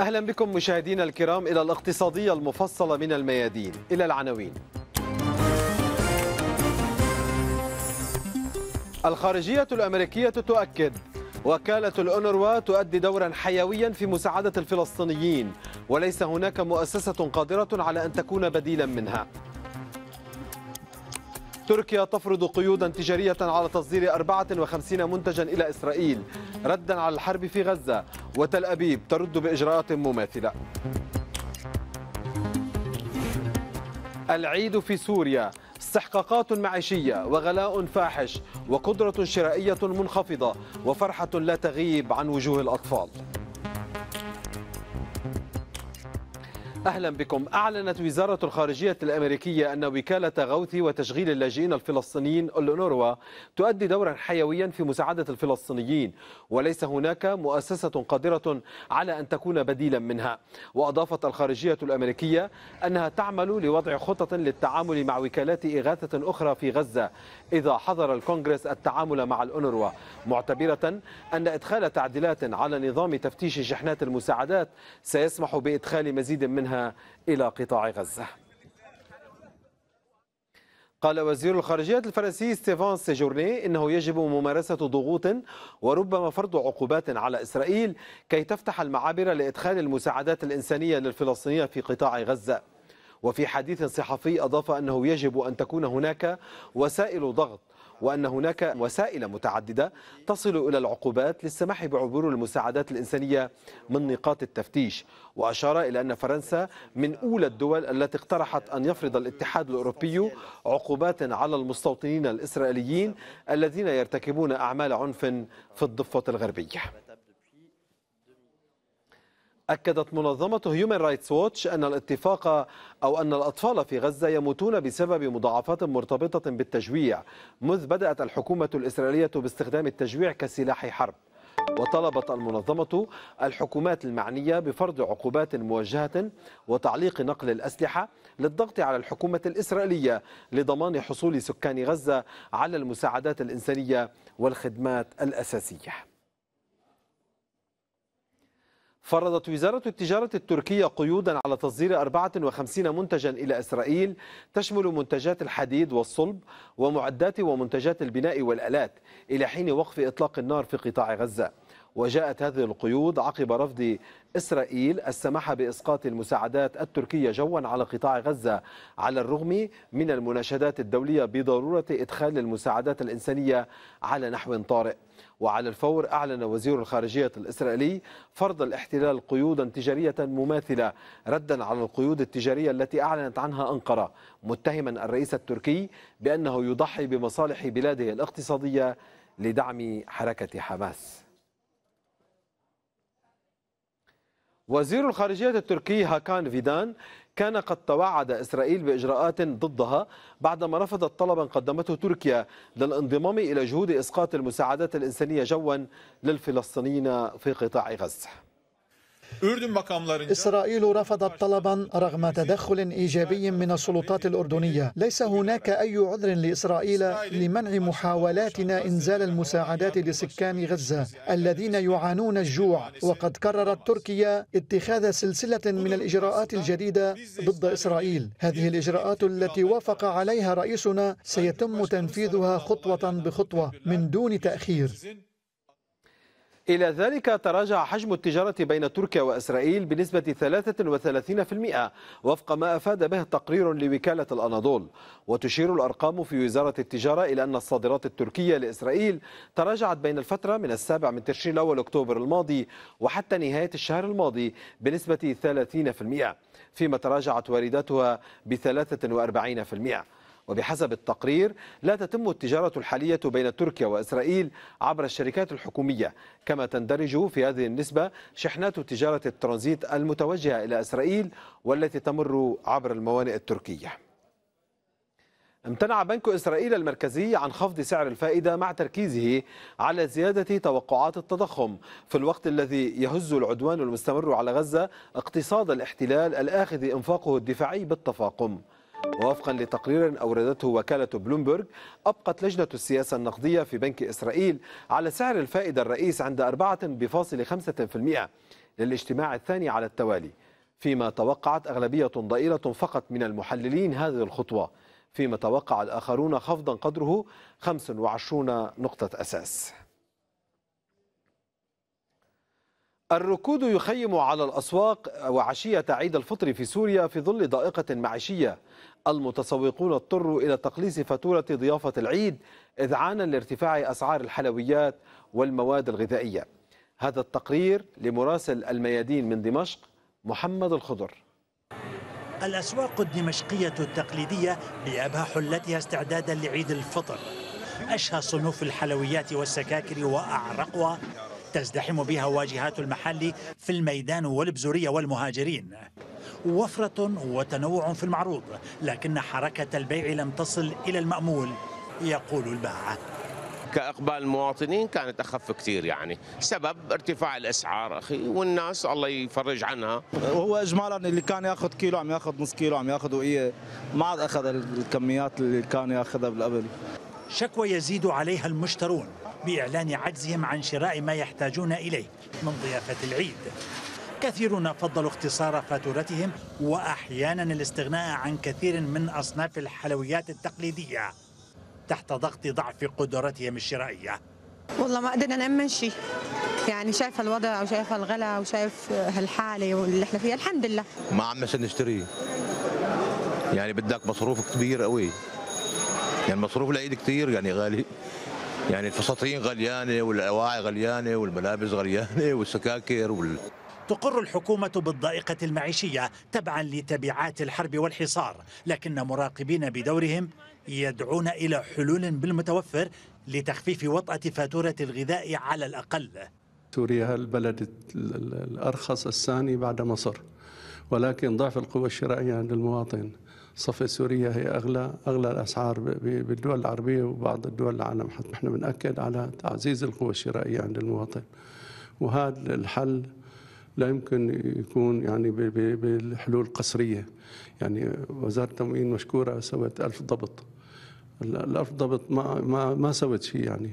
أهلا بكم مشاهدينا الكرام إلى الاقتصادية المفصلة من الميادين إلى العناوين الخارجية الأمريكية تؤكد وكالة الأونروا تؤدي دورا حيويا في مساعدة الفلسطينيين وليس هناك مؤسسة قادرة على أن تكون بديلا منها تركيا تفرض قيودا تجارية على تصدير 54 منتجا إلى إسرائيل ردا على الحرب في غزة وتل أبيب ترد بإجراءات مماثلة العيد في سوريا استحقاقات معيشية وغلاء فاحش وقدرة شرائية منخفضة وفرحة لا تغيب عن وجوه الأطفال أهلا بكم أعلنت وزارة الخارجية الأمريكية أن وكالة غوث وتشغيل اللاجئين الفلسطينيين الانوروا تؤدي دورا حيويا في مساعدة الفلسطينيين وليس هناك مؤسسة قادرة على أن تكون بديلا منها وأضافت الخارجية الأمريكية أنها تعمل لوضع خطط للتعامل مع وكالات إغاثة أخرى في غزة إذا حظر الكونغرس التعامل مع الانوروا معتبرة أن إدخال تعديلات على نظام تفتيش شحنات المساعدات سيسمح بإدخال مزيد منها منها إلى قطاع غزة قال وزير الخارجية الفرنسي ستيفان سيجورني إنه يجب ممارسة ضغوط وربما فرض عقوبات على إسرائيل كي تفتح المعابر لإدخال المساعدات الإنسانية للفلسطينيين في قطاع غزة وفي حديث صحفي أضاف أنه يجب أن تكون هناك وسائل ضغط وأن هناك وسائل متعددة تصل إلى العقوبات للسماح بعبور المساعدات الإنسانية من نقاط التفتيش وأشار إلى أن فرنسا من أولى الدول التي اقترحت أن يفرض الاتحاد الأوروبي عقوبات على المستوطنين الإسرائيليين الذين يرتكبون أعمال عنف في الضفة الغربية أكدت منظمة هيومن رايتس ووتش أن الاتفاق أو أن الأطفال في غزة يموتون بسبب مضاعفات مرتبطة بالتجويع منذ بدأت الحكومة الإسرائيلية باستخدام التجويع كسلاح حرب وطلبت المنظمة الحكومات المعنية بفرض عقوبات موجهة وتعليق نقل الأسلحة للضغط على الحكومة الإسرائيلية لضمان حصول سكان غزة على المساعدات الإنسانية والخدمات الأساسية فرضت وزارة التجارة التركية قيودا على تصدير 54 منتجا إلى إسرائيل تشمل منتجات الحديد والصلب ومعدات ومنتجات البناء والألات إلى حين وقف إطلاق النار في قطاع غزة وجاءت هذه القيود عقب رفض إسرائيل السماح بإسقاط المساعدات التركية جوا على قطاع غزة على الرغم من المناشدات الدولية بضرورة إدخال المساعدات الإنسانية على نحو طارئ وعلى الفور أعلن وزير الخارجية الإسرائيلي فرض الاحتلال قيودا تجارية مماثلة ردا على القيود التجارية التي أعلنت عنها أنقرة متهما الرئيس التركي بأنه يضحي بمصالح بلاده الاقتصادية لدعم حركة حماس وزير الخارجية التركي هاكان فيدان كان قد توعد إسرائيل بإجراءات ضدها بعدما رفضت طلبا قدمته تركيا للانضمام إلى جهود إسقاط المساعدات الإنسانية جوا للفلسطينيين في قطاع غزة إسرائيل رفضت طلبا رغم تدخل إيجابي من السلطات الأردنية ليس هناك أي عذر لإسرائيل لمنع محاولاتنا إنزال المساعدات لسكان غزة الذين يعانون الجوع وقد قررت تركيا اتخاذ سلسلة من الإجراءات الجديدة ضد إسرائيل هذه الإجراءات التي وافق عليها رئيسنا سيتم تنفيذها خطوة بخطوة من دون تأخير إلى ذلك تراجع حجم التجارة بين تركيا وإسرائيل بنسبة 33% وفق ما أفاد به تقرير لوكالة الأناضول وتشير الأرقام في وزارة التجارة إلى أن الصادرات التركية لإسرائيل تراجعت بين الفترة من السابع من تشرين الأول أكتوبر الماضي وحتى نهاية الشهر الماضي بنسبة 30% فيما تراجعت وارداتها ب 43% وبحسب التقرير لا تتم التجارة الحالية بين تركيا وإسرائيل عبر الشركات الحكومية كما تندرج في هذه النسبة شحنات تجارة الترانزيت المتوجهة إلى إسرائيل والتي تمر عبر الموانئ التركية امتنع بنك إسرائيل المركزي عن خفض سعر الفائدة مع تركيزه على زيادة توقعات التضخم في الوقت الذي يهز العدوان المستمر على غزة اقتصاد الاحتلال الآخذ إنفاقه الدفاعي بالتفاقم ووفقا لتقرير أوردته وكالة بلومبرج أبقت لجنة السياسة النقدية في بنك إسرائيل على سعر الفائدة الرئيس عند 4.5% للاجتماع الثاني على التوالي فيما توقعت أغلبية ضئيلة فقط من المحللين هذه الخطوة فيما توقع الآخرون خفضا قدره 25 نقطة أساس الركود يخيم على الأسواق وعشية عيد الفطر في سوريا في ظل ضائقة معيشية المتسوقون اضطروا إلى تقليص فاتورة ضيافة العيد إذعانا لارتفاع أسعار الحلويات والمواد الغذائية هذا التقرير لمراسل الميادين من دمشق محمد الخضر الأسواق الدمشقية التقليدية بأبها حلتها استعدادا لعيد الفطر أشهى صنوف الحلويات والسكاكر وأعرقها تزدحم بها واجهات المحل في الميدان والبزورية والمهاجرين وفرة وتنوع في المعروض لكن حركة البيع لم تصل إلى المأمول يقول الباعة كاقبال المواطنين كانت اخف كثير يعني سبب ارتفاع الاسعار اخي والناس الله يفرج عنها هو اجمالا اللي كان ياخذ كيلو عم ياخذ نص كيلو عم ياخذ وقيه ما عاد اخذ الكميات اللي كان ياخذها بالقبل شكوى يزيد عليها المشترون بإعلان عجزهم عن شراء ما يحتاجون إليه من ضيافة العيد كثيرون فضلوا اختصار فاتورتهم وأحيانا الاستغناء عن كثير من أصناف الحلويات التقليدية تحت ضغط ضعف قدرتهم الشرائية والله ما قدرنا نأمن شيء يعني شايف الوضع وشايف الغلاء وشايف هالحالة واللي احنا فيها الحمد لله ما عم نشتري يعني بدك مصروف كبير قوي يعني مصروف العيد كثير يعني غالي يعني الفساتين غليانه والاواعي غليانه والملابس غليانه والسكاكر وال... تقر الحكومة بالضائقة المعيشية تبعا لتبعات الحرب والحصار لكن مراقبين بدورهم يدعون إلى حلول بالمتوفر لتخفيف وطأة فاتورة الغذاء على الأقل سوريا البلد الأرخص الثاني بعد مصر ولكن ضعف القوة الشرائية عند المواطن صفقة سوريا هي أغلى أغلى الأسعار بالدول العربية وبعض الدول العالم حتى نحن بنأكد على تعزيز القوة الشرائية عند المواطن وهذا الحل لا يمكن يكون يعني بالحلول قسرية يعني وزارة التموين مشكورة سوت ألف ضبط الألف ضبط ما ما ما سوت شيء يعني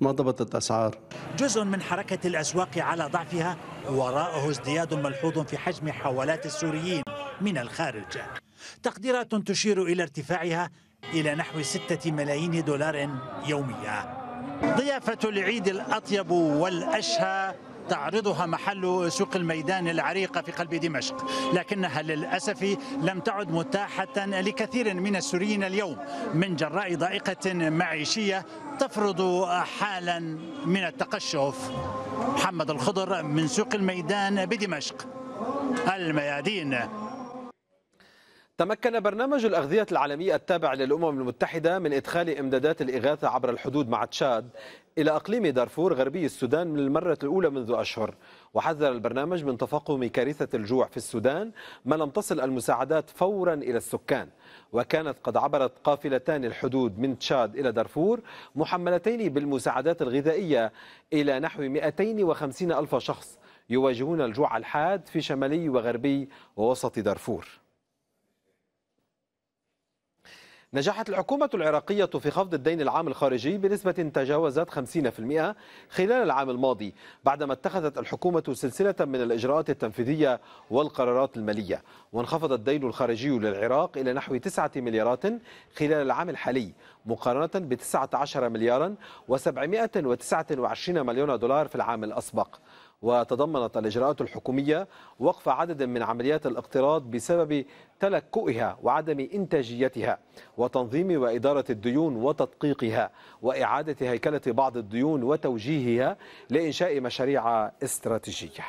ما ضبطت أسعار جزء من حركة الأسواق على ضعفها وراءه ازدياد ملحوظ في حجم حوالات السوريين من الخارج تقديرات تشير إلى ارتفاعها إلى نحو ستة ملايين دولار يوميا ضيافة العيد الأطيب والأشهى تعرضها محل سوق الميدان العريقة في قلب دمشق لكنها للأسف لم تعد متاحة لكثير من السوريين اليوم من جراء ضائقة معيشية تفرض حالا من التقشف محمد الخضر من سوق الميدان بدمشق الميادين تمكن برنامج الأغذية العالمي التابع للأمم المتحدة من إدخال إمدادات الإغاثة عبر الحدود مع تشاد إلى أقليم دارفور غربي السودان من المرة الأولى منذ أشهر وحذر البرنامج من تفاقم كارثة الجوع في السودان ما لم تصل المساعدات فورا إلى السكان وكانت قد عبرت قافلتان الحدود من تشاد إلى دارفور محملتين بالمساعدات الغذائية إلى نحو 250 ألف شخص يواجهون الجوع الحاد في شمالي وغربي ووسط دارفور نجحت الحكومة العراقية في خفض الدين العام الخارجي بنسبة تجاوزت 50% خلال العام الماضي بعدما اتخذت الحكومة سلسلة من الإجراءات التنفيذية والقرارات المالية وانخفض الدين الخارجي للعراق إلى نحو 9 مليارات خلال العام الحالي مقارنة ب 19 مليارا و729 مليون دولار في العام الأسبق وتضمنت الإجراءات الحكومية وقف عدد من عمليات الاقتراض بسبب تلكؤها وعدم إنتاجيتها وتنظيم وإدارة الديون وتدقيقها وإعادة هيكلة بعض الديون وتوجيهها لإنشاء مشاريع استراتيجية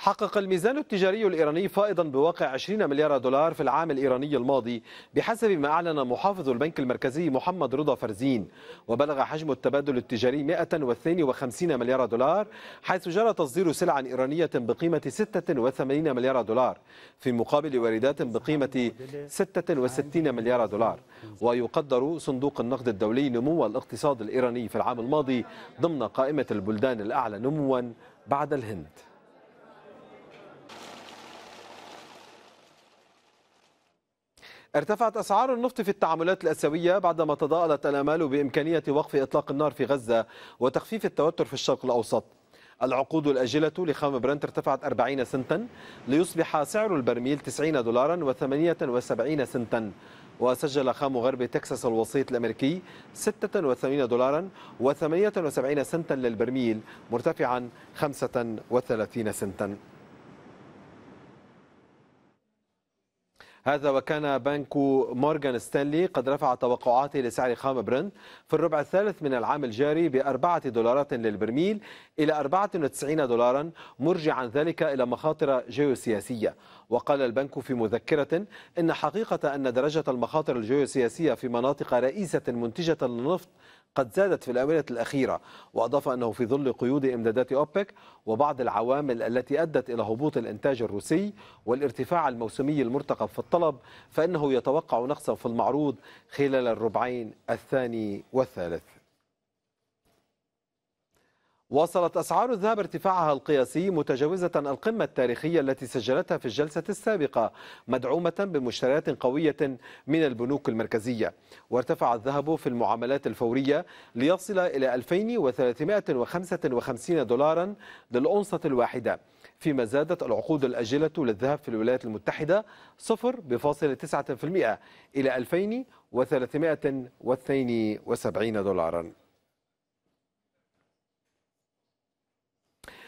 حقق الميزان التجاري الإيراني فائضا بواقع 20 مليار دولار في العام الإيراني الماضي بحسب ما أعلن محافظ البنك المركزي محمد رضا فرزين وبلغ حجم التبادل التجاري 152 مليار دولار حيث جرى تصدير سلع إيرانية بقيمة 86 مليار دولار في مقابل واردات بقيمة 66 مليار دولار ويقدر صندوق النقد الدولي نمو الاقتصاد الإيراني في العام الماضي ضمن قائمة البلدان الأعلى نموا بعد الهند ارتفعت أسعار النفط في التعاملات الأسيوية بعدما تضاءلت الآمال بإمكانية وقف إطلاق النار في غزة وتخفيف التوتر في الشرق الأوسط العقود الأجلة لخام برنت ارتفعت 40 سنتا ليصبح سعر البرميل 90 دولارا و78 سنتا وسجل خام غرب تكساس الوسيط الأمريكي 86 دولارا و78 سنتا للبرميل مرتفعا 35 سنتا هذا وكان بنك مورغان ستانلي قد رفع توقعاته لسعر خام برنت في الربع الثالث من العام الجاري بأربعة دولارات للبرميل إلى 94 دولارا مرجعا ذلك إلى مخاطر جيوسياسية وقال البنك في مذكرة إن حقيقة أن درجة المخاطر الجيوسياسية في مناطق رئيسة منتجة للنفط قد زادت في الآونة الأخيرة وأضاف أنه في ظل قيود إمدادات أوبك وبعض العوامل التي أدت إلى هبوط الإنتاج الروسي والارتفاع الموسمي المرتقب في الطلب فإنه يتوقع نقصا في المعروض خلال الربعين الثاني والثالث واصلت أسعار الذهب ارتفاعها القياسي متجاوزة القمة التاريخية التي سجلتها في الجلسة السابقة مدعومة بمشتريات قوية من البنوك المركزية وارتفع الذهب في المعاملات الفورية ليصل إلى 2355 دولارا للأونصة الواحدة فيما زادت العقود الأجلة للذهب في الولايات المتحدة 0.9% إلى 2372 دولارا